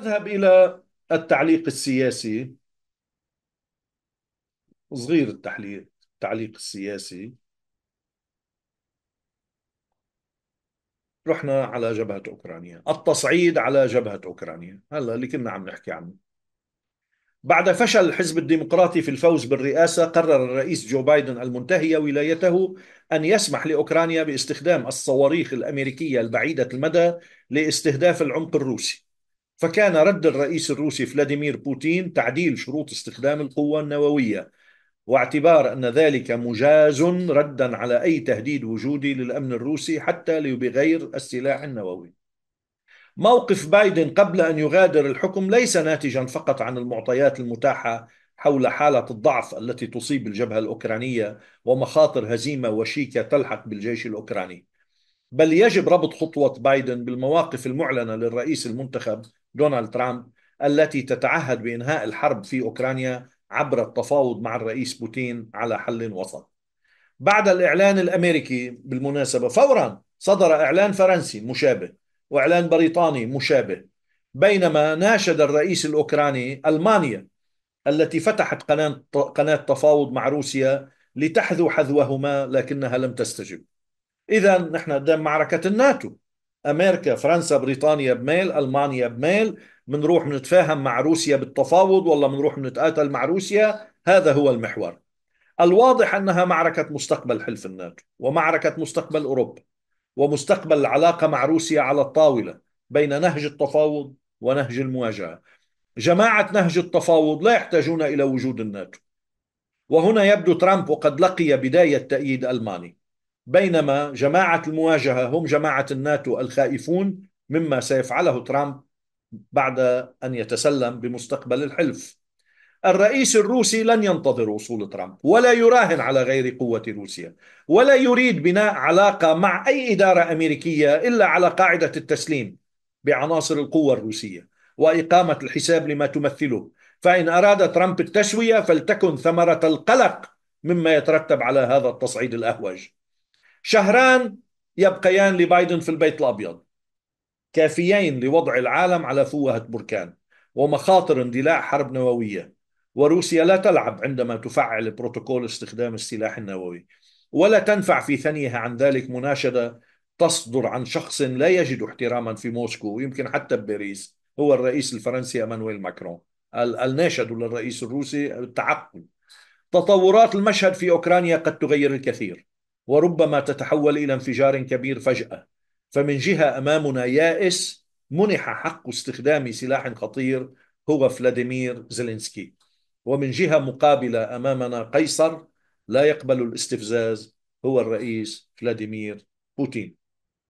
أذهب إلى التعليق السياسي صغير التحليق التعليق السياسي رحنا على جبهة أوكرانيا التصعيد على جبهة أوكرانيا هلا اللي كنا عم نحكي عنه بعد فشل الحزب الديمقراطي في الفوز بالرئاسة قرر الرئيس جو بايدن المنتهية ولايته أن يسمح لأوكرانيا باستخدام الصواريخ الأمريكية البعيدة المدى لاستهداف العمق الروسي فكان رد الرئيس الروسي فلاديمير بوتين تعديل شروط استخدام القوة النووية واعتبار أن ذلك مجاز ردا على أي تهديد وجودي للأمن الروسي حتى بغير السلاح النووي موقف بايدن قبل أن يغادر الحكم ليس ناتجا فقط عن المعطيات المتاحة حول حالة الضعف التي تصيب الجبهة الأوكرانية ومخاطر هزيمة وشيكة تلحق بالجيش الأوكراني بل يجب ربط خطوة بايدن بالمواقف المعلنة للرئيس المنتخب دونالد ترامب التي تتعهد بانهاء الحرب في اوكرانيا عبر التفاوض مع الرئيس بوتين على حل وسط. بعد الاعلان الامريكي بالمناسبه فورا صدر اعلان فرنسي مشابه واعلان بريطاني مشابه بينما ناشد الرئيس الاوكراني المانيا التي فتحت قناه قناه تفاوض مع روسيا لتحذو حذوهما لكنها لم تستجب. اذا نحن قدام معركه الناتو امريكا فرنسا بريطانيا بميل المانيا بميل بنروح بنتفاهم مع روسيا بالتفاوض ولا بنروح بنتقاتل مع روسيا هذا هو المحور الواضح انها معركه مستقبل حلف الناتو ومعركه مستقبل اوروبا ومستقبل العلاقه مع روسيا على الطاوله بين نهج التفاوض ونهج المواجهه جماعه نهج التفاوض لا يحتاجون الى وجود الناتو وهنا يبدو ترامب وقد لقي بدايه تأييد الماني بينما جماعة المواجهة هم جماعة الناتو الخائفون مما سيفعله ترامب بعد أن يتسلم بمستقبل الحلف الرئيس الروسي لن ينتظر وصول ترامب ولا يراهن على غير قوة روسيا ولا يريد بناء علاقة مع أي إدارة أمريكية إلا على قاعدة التسليم بعناصر القوة الروسية وإقامة الحساب لما تمثله فإن أراد ترامب التسوية فلتكن ثمرة القلق مما يترتب على هذا التصعيد الأهوج شهران يبقيان لبايدن في البيت الابيض كافيين لوضع العالم على فوهه بركان ومخاطر اندلاع حرب نوويه وروسيا لا تلعب عندما تفعل بروتوكول استخدام السلاح النووي ولا تنفع في ثنيها عن ذلك مناشده تصدر عن شخص لا يجد احتراما في موسكو ويمكن حتى بباريس هو الرئيس الفرنسي امانويل ماكرون الناشد للرئيس الروسي التعقل تطورات المشهد في اوكرانيا قد تغير الكثير وربما تتحول الى انفجار كبير فجاه فمن جهه امامنا يائس منح حق استخدام سلاح خطير هو فلاديمير زيلينسكي ومن جهه مقابله امامنا قيصر لا يقبل الاستفزاز هو الرئيس فلاديمير بوتين